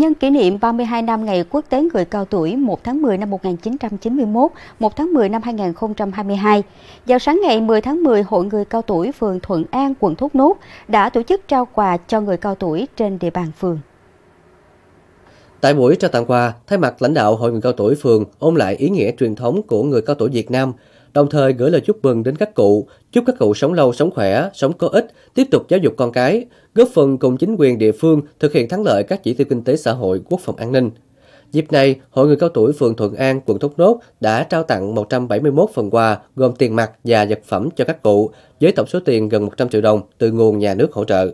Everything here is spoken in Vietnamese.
Nhân kỷ niệm 32 năm Ngày Quốc tế Người Cao Tuổi 1 tháng 10 năm 1991, 1 tháng 10 năm 2022, vào sáng ngày 10 tháng 10, Hội Người Cao Tuổi phường Thuận An, quận Thốt Nốt đã tổ chức trao quà cho người cao tuổi trên địa bàn phường. Tại buổi trao tặng quà, thay mặt lãnh đạo Hội người cao tuổi phường ôn lại ý nghĩa truyền thống của người cao tuổi Việt Nam, đồng thời gửi lời chúc mừng đến các cụ, chúc các cụ sống lâu, sống khỏe, sống có ích, tiếp tục giáo dục con cái, góp phần cùng chính quyền địa phương thực hiện thắng lợi các chỉ tiêu kinh tế xã hội, quốc phòng an ninh. Dịp này, Hội người cao tuổi phường Thuận An, quận Thốt Nốt đã trao tặng 171 phần quà gồm tiền mặt và vật phẩm cho các cụ với tổng số tiền gần 100 triệu đồng từ nguồn nhà nước hỗ trợ.